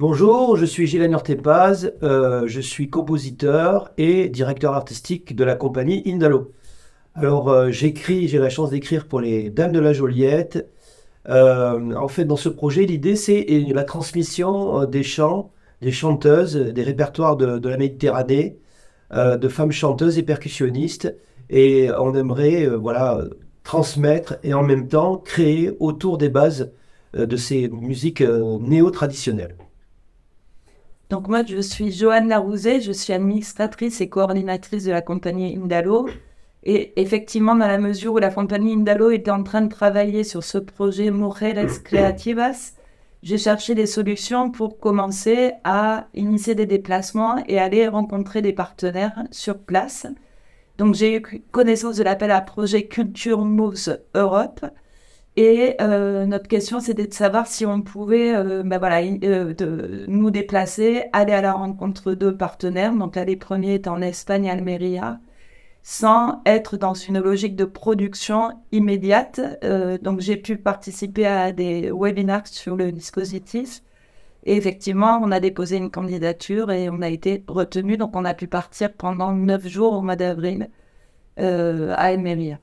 Bonjour, je suis gilles Ortepaz, euh, je suis compositeur et directeur artistique de la compagnie Indalo. Alors euh, j'écris, j'ai la chance d'écrire pour les Dames de la Joliette. Euh, en fait, dans ce projet, l'idée c'est la transmission des chants, des chanteuses, des répertoires de, de la Méditerranée, de femmes chanteuses et percussionnistes. Et on aimerait, voilà, transmettre et en même temps créer autour des bases de ces musiques néo-traditionnelles. Donc moi, je suis Joanne Larousé, je suis administratrice et coordinatrice de la compagnie Indalo. Et effectivement, dans la mesure où la compagnie Indalo était en train de travailler sur ce projet Mujeres Creativas, j'ai cherché des solutions pour commencer à initier des déplacements et aller rencontrer des partenaires sur place. Donc j'ai eu connaissance de l'appel à projet Culture Moves Europe, et euh, notre question, c'était de savoir si on pouvait euh, ben voilà, euh, nous déplacer, aller à la rencontre de partenaires. Donc là, les premiers étaient en Espagne, Almeria, sans être dans une logique de production immédiate. donc j'ai pu participer à des webinars sur le dispositif. Et effectivement, on a déposé une candidature et on a été retenu. Donc on a pu partir pendant neuf jours au mois d'avril à Almeria.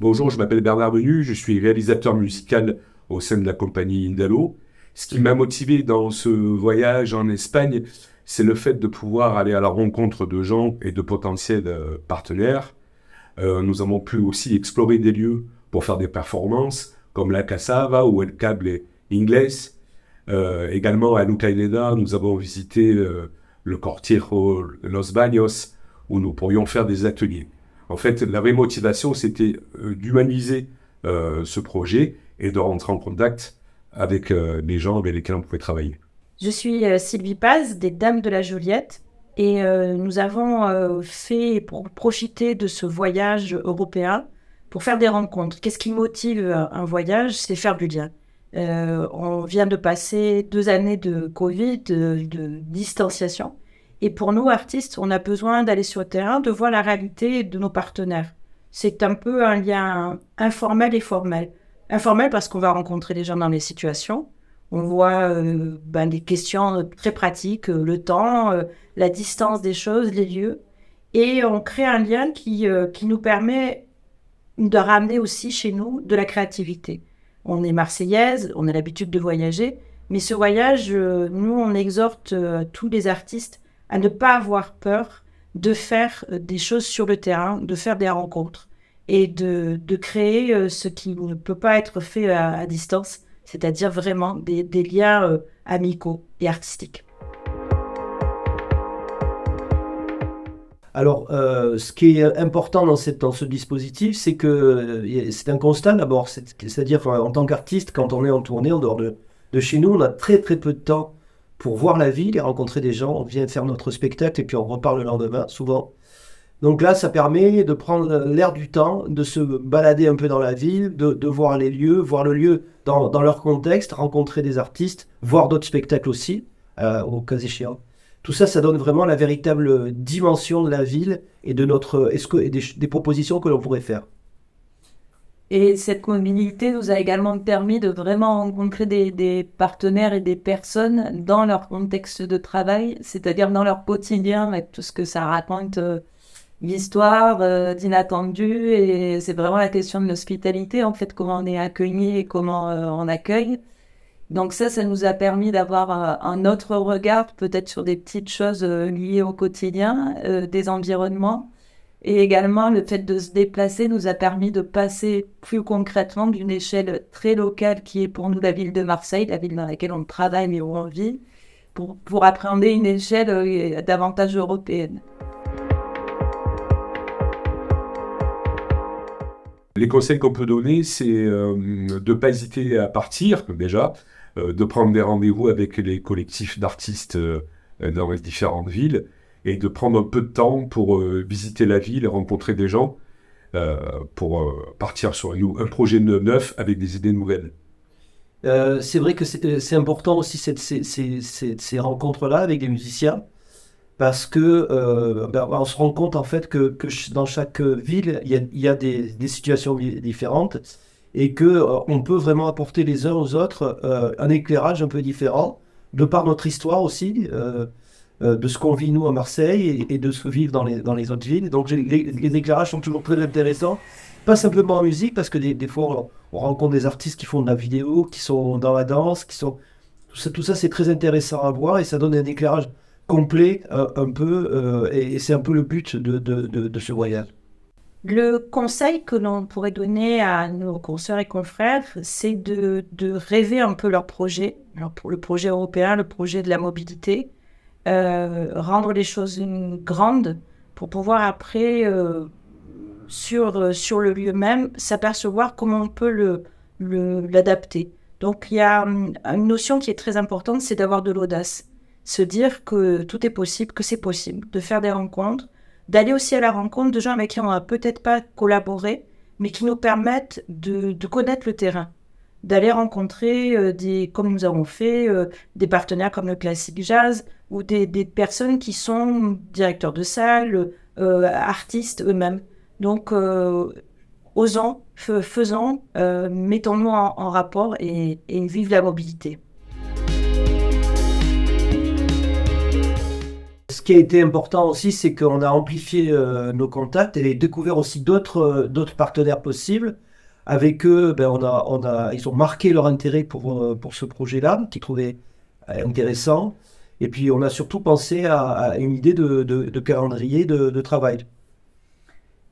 Bonjour, je m'appelle Bernard Menu, je suis réalisateur musical au sein de la compagnie Indalo. Ce qui m'a motivé dans ce voyage en Espagne, c'est le fait de pouvoir aller à la rencontre de gens et de potentiels euh, partenaires. Euh, nous avons pu aussi explorer des lieux pour faire des performances, comme la Casava ou El Cable Inglés. Euh, également à Lucaineda, nous avons visité le de Los Baños, où nous pourrions faire des ateliers. En fait, la vraie motivation, c'était euh, d'humaniser euh, ce projet et de rentrer en contact avec euh, les gens avec lesquels on pouvait travailler. Je suis Sylvie Paz des Dames de la Joliette et nous avons fait pour profiter de ce voyage européen pour faire des rencontres. Qu'est-ce qui motive un voyage C'est faire du lien. on vient de passer deux années de Covid, de distanciation. Et pour nous, artistes, on a besoin d'aller sur le terrain, de voir la réalité de nos partenaires. C'est un peu un lien informel et formel. Informel parce qu'on va rencontrer les gens dans les situations. On voit euh, ben, des questions très pratiques, euh, le temps, euh, la distance des choses, les lieux. Et on crée un lien qui, qui nous permet de ramener aussi chez nous de la créativité. On est marseillaise, on a l'habitude de voyager, mais ce voyage, nous, on exhorte tous les artistes à ne pas avoir peur de faire euh, des choses sur le terrain, de faire des rencontres et de, de créer euh, ce qui ne peut pas être fait à, distance, c'est-à-dire vraiment des, liens euh, amicaux et artistiques. Alors, ce qui est important dans, ce dispositif, c'est que c'est un constat d'abord. C'est-à-dire, en tant qu'artiste, quand on est en tournée en dehors de, de, chez nous, on a très très peu de temps pour voir la ville et rencontrer des gens. On vient faire notre spectacle et puis on repart le lendemain, souvent. Donc là, ça permet de prendre l'air du temps, de se balader un peu dans la ville, de, voir les lieux, voir le lieu dans, leur contexte, rencontrer des artistes, voir d'autres spectacles aussi, euh, au cas échéant. Tout ça, ça donne vraiment la véritable dimension de la ville et de notre des propositions que l'on pourrait faire. Et cette mobilité nous a également permis de vraiment rencontrer des, des partenaires et des personnes dans leur contexte de travail, c'est-à-dire dans leur quotidien, avec tout ce que ça raconte euh, l'histoire euh, d'inattendu. Et c'est vraiment la question de l'hospitalité, en fait, comment on est accueilli et comment euh, on accueille. Donc ça, ça nous a permis d'avoir euh, un autre regard peut-être sur des petites choses liées au quotidien, des environnements et également, le fait de se déplacer nous a permis de passer plus concrètement d'une échelle très locale qui est pour nous la ville de Marseille, la ville dans laquelle on travaille et où on vit, pour, pour appréhender une échelle euh, davantage européenne. Les conseils qu'on peut donner, c'est euh, de ne pas hésiter à partir déjà, euh, de prendre des rendez-vous avec les collectifs d'artistes dans les différentes villes et de prendre un peu de temps pour euh, visiter la ville et rencontrer des gens euh, pour euh, partir sur un, projet neuf avec des idées nouvelles. c'est vrai que c'est important aussi cette, ces, rencontres-là avec les musiciens parce que ben, on se rend compte en fait que, dans chaque ville il y a, des, situations différentes et que on peut vraiment apporter les uns aux autres un éclairage un peu différent de par notre histoire aussi euh, de ce qu'on vit nous à Marseille et, de ce que vivent dans les, autres villes. Donc les, éclairages sont toujours très intéressants, pas simplement en musique, parce que des, fois on, rencontre des artistes qui font de la vidéo, qui sont dans la danse, qui sont... Tout ça, tout ça c'est très intéressant à voir et ça donne un éclairage complet euh, un peu, euh, et, c'est un peu le but de, ce voyage. Le conseil que l'on pourrait donner à nos consoeurs et confrères, c'est de, rêver un peu leur projet, alors pour le projet européen, le projet de la mobilité, euh, rendre les choses grandes pour pouvoir après, euh, sur, euh, sur le lieu même, s'apercevoir comment on peut l'adapter. Le, Donc il y a hum, une notion qui est très importante, c'est d'avoir de l'audace. Se dire que tout est possible, que c'est possible, de faire des rencontres, d'aller aussi à la rencontre de gens avec qui on n'a peut-être pas collaboré, mais qui nous permettent de connaître le terrain d'aller rencontrer euh, des, comme nous avons fait, euh, des partenaires comme le Classic Jazz ou des, personnes qui sont directeurs de salle, euh, artistes eux-mêmes. Donc, osons, faisons, mettons-nous en, rapport et, et vive la mobilité. ce qui a été important aussi, c'est qu'on a amplifié nos contacts et découvert aussi d'autres partenaires possibles. Avec eux, ben, ils ont marqué leur intérêt pour, euh, pour ce projet-là, qu'ils trouvaient euh, intéressant. Et puis, on a surtout pensé à, une idée de, calendrier de, de, travail.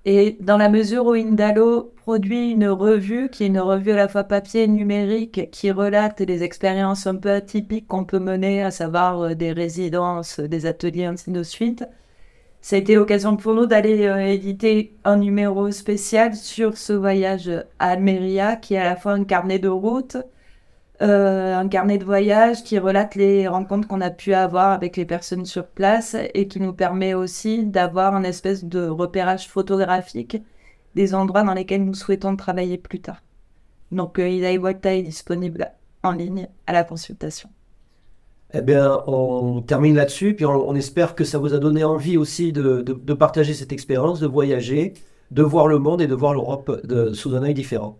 Et dans la mesure où Indalo produit une revue, qui est une revue à la fois papier et numérique, qui relate les expériences un peu atypiques qu'on peut mener, à savoir euh, des résidences, des ateliers, ainsi de suite, ça a été l'occasion pour nous d'aller euh, éditer un numéro spécial sur ce voyage à Almeria, qui est à la fois un carnet de route, euh, un carnet de voyage qui relate les rencontres qu'on a pu avoir avec les personnes sur place et qui nous permet aussi d'avoir un espèce de repérage photographique des endroits dans lesquels nous souhaitons travailler plus tard. Donc, euh, Wata est disponible en ligne à la consultation. Eh bien, on termine là-dessus, puis on, espère que ça vous a donné envie aussi de, de partager cette expérience, de voyager, de voir le monde et de voir l'Europe euh, sous un œil différent.